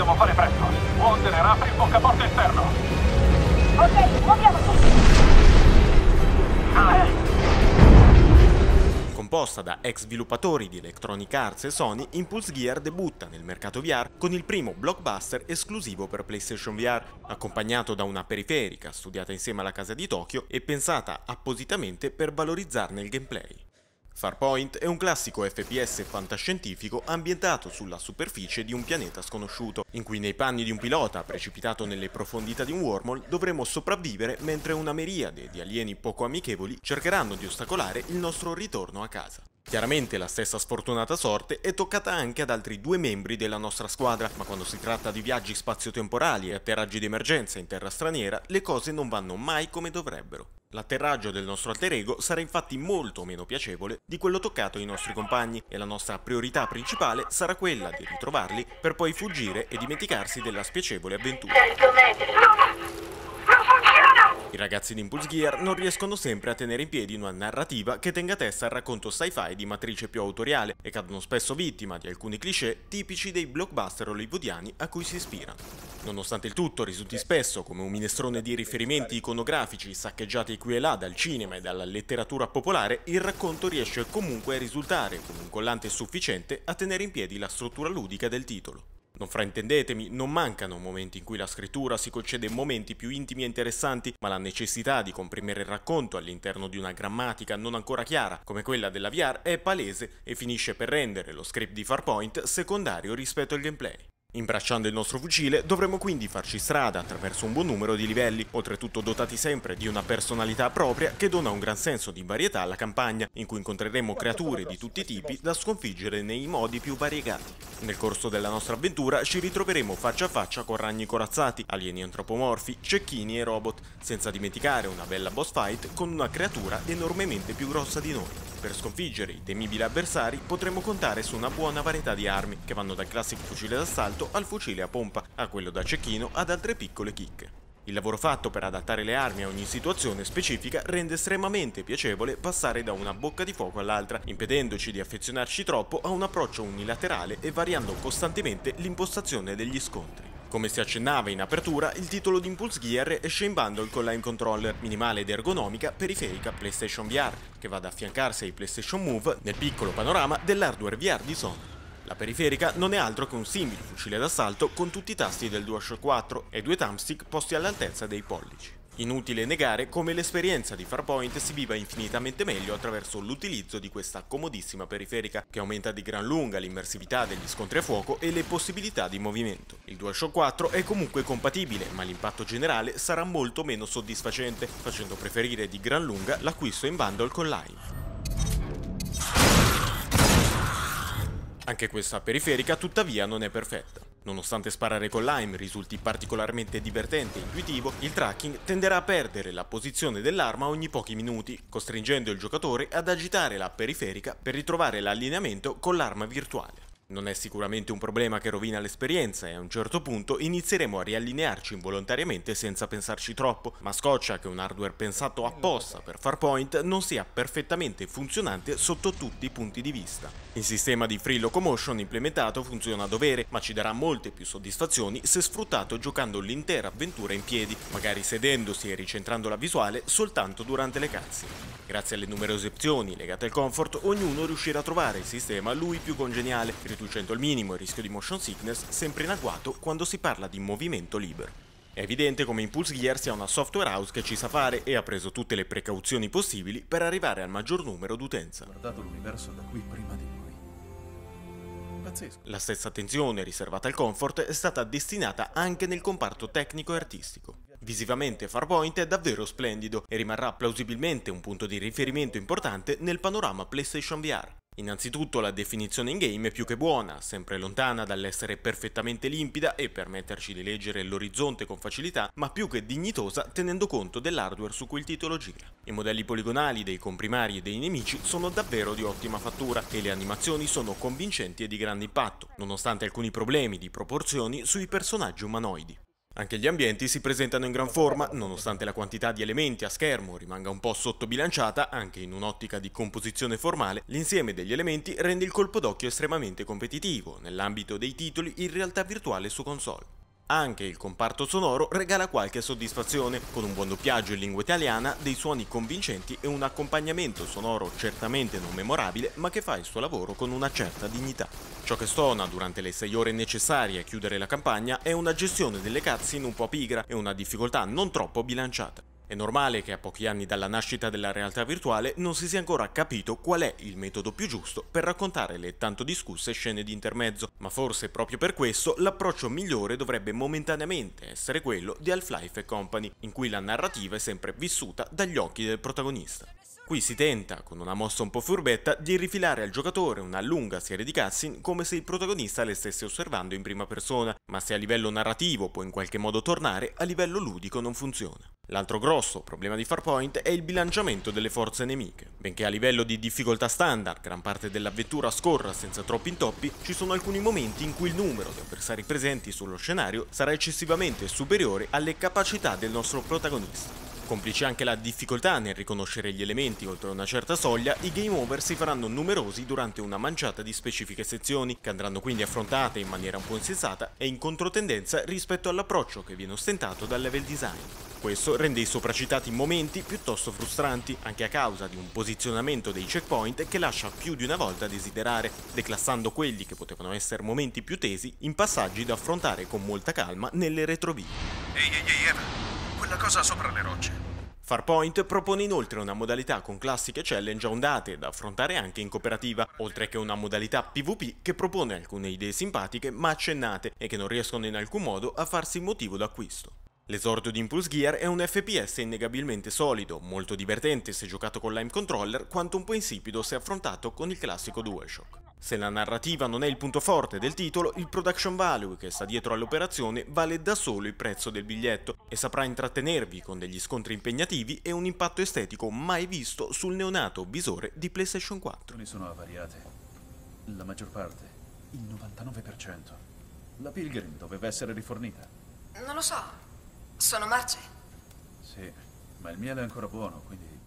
Dobbiamo fare presto. Wonder era apri il boccaporte esterno. Ok, muoviamoci ah, eh. composta da ex sviluppatori di Electronic Arts e Sony, Impulse Gear debutta nel mercato VR con il primo blockbuster esclusivo per PlayStation VR, accompagnato da una periferica studiata insieme alla casa di Tokyo e pensata appositamente per valorizzarne il gameplay. Farpoint è un classico FPS fantascientifico ambientato sulla superficie di un pianeta sconosciuto, in cui nei panni di un pilota precipitato nelle profondità di un wormhole dovremo sopravvivere mentre una meriade di alieni poco amichevoli cercheranno di ostacolare il nostro ritorno a casa. Chiaramente la stessa sfortunata sorte è toccata anche ad altri due membri della nostra squadra, ma quando si tratta di viaggi spazio-temporali e atterraggi d'emergenza in terra straniera, le cose non vanno mai come dovrebbero. L'atterraggio del nostro alter ego sarà infatti molto meno piacevole di quello toccato ai nostri compagni e la nostra priorità principale sarà quella di ritrovarli per poi fuggire e dimenticarsi della spiacevole avventura. I ragazzi di Impulse Gear non riescono sempre a tenere in piedi una narrativa che tenga testa al racconto sci-fi di matrice più autoriale e cadono spesso vittima di alcuni cliché tipici dei blockbuster hollywoodiani a cui si ispirano. Nonostante il tutto risulti spesso come un minestrone di riferimenti iconografici saccheggiati qui e là dal cinema e dalla letteratura popolare, il racconto riesce comunque a risultare come un collante sufficiente a tenere in piedi la struttura ludica del titolo. Non fraintendetemi, non mancano momenti in cui la scrittura si concede momenti più intimi e interessanti, ma la necessità di comprimere il racconto all'interno di una grammatica non ancora chiara, come quella della VR, è palese e finisce per rendere lo script di Farpoint secondario rispetto al gameplay. Imbracciando il nostro fucile dovremo quindi farci strada attraverso un buon numero di livelli, oltretutto dotati sempre di una personalità propria che dona un gran senso di varietà alla campagna, in cui incontreremo creature di tutti i tipi da sconfiggere nei modi più variegati. Nel corso della nostra avventura ci ritroveremo faccia a faccia con ragni corazzati, alieni antropomorfi, cecchini e robot, senza dimenticare una bella boss fight con una creatura enormemente più grossa di noi. Per sconfiggere i temibili avversari potremo contare su una buona varietà di armi, che vanno dal classico fucile d'assalto al fucile a pompa, a quello da cecchino ad altre piccole chicche. Il lavoro fatto per adattare le armi a ogni situazione specifica rende estremamente piacevole passare da una bocca di fuoco all'altra, impedendoci di affezionarci troppo a un approccio unilaterale e variando costantemente l'impostazione degli scontri. Come si accennava in apertura, il titolo di Impulse Gear esce in bundle con Line Controller, minimale ed ergonomica periferica PlayStation VR, che va ad affiancarsi ai PlayStation Move nel piccolo panorama dell'hardware VR di Sony. La periferica non è altro che un simile fucile d'assalto con tutti i tasti del DualShock 4 e due thumbstick posti all'altezza dei pollici. Inutile negare come l'esperienza di Farpoint si viva infinitamente meglio attraverso l'utilizzo di questa comodissima periferica, che aumenta di gran lunga l'immersività degli scontri a fuoco e le possibilità di movimento. Il DualShock 4 è comunque compatibile, ma l'impatto generale sarà molto meno soddisfacente, facendo preferire di gran lunga l'acquisto in bundle con Live. Anche questa periferica tuttavia non è perfetta. Nonostante sparare con l'AIM risulti particolarmente divertente e intuitivo, il tracking tenderà a perdere la posizione dell'arma ogni pochi minuti, costringendo il giocatore ad agitare la periferica per ritrovare l'allineamento con l'arma virtuale. Non è sicuramente un problema che rovina l'esperienza e a un certo punto inizieremo a riallinearci involontariamente senza pensarci troppo, ma scoccia che un hardware pensato apposta per Farpoint non sia perfettamente funzionante sotto tutti i punti di vista. Il sistema di free locomotion implementato funziona a dovere, ma ci darà molte più soddisfazioni se sfruttato giocando l'intera avventura in piedi, magari sedendosi e ricentrando la visuale soltanto durante le cutscene. Grazie alle numerose opzioni legate al comfort, ognuno riuscirà a trovare il sistema a lui più congeniale, riducendo al minimo il rischio di motion sickness sempre in agguato quando si parla di movimento libero. È evidente come Impulse Gear sia una software house che ci sa fare e ha preso tutte le precauzioni possibili per arrivare al maggior numero d'utenza. Guardato l'universo da qui prima di noi. Pazzesco. La stessa attenzione riservata al comfort è stata destinata anche nel comparto tecnico e artistico. Visivamente Farpoint è davvero splendido e rimarrà plausibilmente un punto di riferimento importante nel panorama PlayStation VR. Innanzitutto la definizione in game è più che buona, sempre lontana dall'essere perfettamente limpida e permetterci di leggere l'orizzonte con facilità, ma più che dignitosa tenendo conto dell'hardware su cui il titolo gira. I modelli poligonali dei comprimari e dei nemici sono davvero di ottima fattura e le animazioni sono convincenti e di grande impatto, nonostante alcuni problemi di proporzioni sui personaggi umanoidi. Anche gli ambienti si presentano in gran forma, nonostante la quantità di elementi a schermo rimanga un po' sottobilanciata, anche in un'ottica di composizione formale, l'insieme degli elementi rende il colpo d'occhio estremamente competitivo, nell'ambito dei titoli in realtà virtuale su console. Anche il comparto sonoro regala qualche soddisfazione, con un buon doppiaggio in lingua italiana, dei suoni convincenti e un accompagnamento sonoro certamente non memorabile, ma che fa il suo lavoro con una certa dignità. Ciò che stona durante le 6 ore necessarie a chiudere la campagna è una gestione delle cazzine un po' pigra e una difficoltà non troppo bilanciata. È normale che a pochi anni dalla nascita della realtà virtuale non si sia ancora capito qual è il metodo più giusto per raccontare le tanto discusse scene di intermezzo, ma forse proprio per questo l'approccio migliore dovrebbe momentaneamente essere quello di Half-Life Company, in cui la narrativa è sempre vissuta dagli occhi del protagonista. Qui si tenta, con una mossa un po' furbetta, di rifilare al giocatore una lunga serie di cutscene come se il protagonista le stesse osservando in prima persona, ma se a livello narrativo può in qualche modo tornare, a livello ludico non funziona. L'altro grosso problema di Farpoint è il bilanciamento delle forze nemiche. Benché a livello di difficoltà standard gran parte della vettura scorra senza troppi intoppi, ci sono alcuni momenti in cui il numero di avversari presenti sullo scenario sarà eccessivamente superiore alle capacità del nostro protagonista. Complice anche la difficoltà nel riconoscere gli elementi oltre una certa soglia, i game over si faranno numerosi durante una manciata di specifiche sezioni, che andranno quindi affrontate in maniera un po' insensata e in controtendenza rispetto all'approccio che viene ostentato dal level design. Questo rende i sopracitati momenti piuttosto frustranti, anche a causa di un posizionamento dei checkpoint che lascia più di una volta a desiderare, declassando quelli che potevano essere momenti più tesi in passaggi da affrontare con molta calma nelle retrovie. Ehi, ehi, ehi, Eva! quella cosa sopra le rocce. Farpoint propone inoltre una modalità con classiche challenge ondate da affrontare anche in cooperativa, oltre che una modalità PvP che propone alcune idee simpatiche ma accennate e che non riescono in alcun modo a farsi motivo d'acquisto. L'esordio di Impulse Gear è un FPS innegabilmente solido, molto divertente se giocato con Lime Controller, quanto un po' insipido se affrontato con il classico DualShock. Se la narrativa non è il punto forte del titolo, il production value che sta dietro all'operazione vale da solo il prezzo del biglietto e saprà intrattenervi con degli scontri impegnativi e un impatto estetico mai visto sul neonato visore di PlayStation 4. Ne sono avariate. La maggior parte, il 99%. La Pilgrim doveva essere rifornita. Non lo so. Sono marce. Sì, ma il miele è ancora buono, quindi